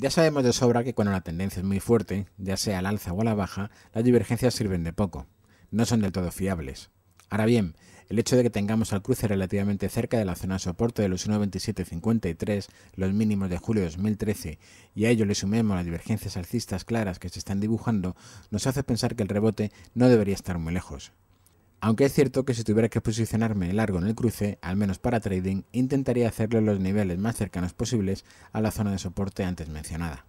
Ya sabemos de sobra que cuando la tendencia es muy fuerte, ya sea al alza o a la baja, las divergencias sirven de poco, no son del todo fiables. Ahora bien, el hecho de que tengamos al cruce relativamente cerca de la zona de soporte de los 1.2753, los mínimos de julio de 2013, y a ello le sumemos las divergencias alcistas claras que se están dibujando, nos hace pensar que el rebote no debería estar muy lejos. Aunque es cierto que si tuviera que posicionarme largo en el cruce, al menos para trading, intentaría hacerlo en los niveles más cercanos posibles a la zona de soporte antes mencionada.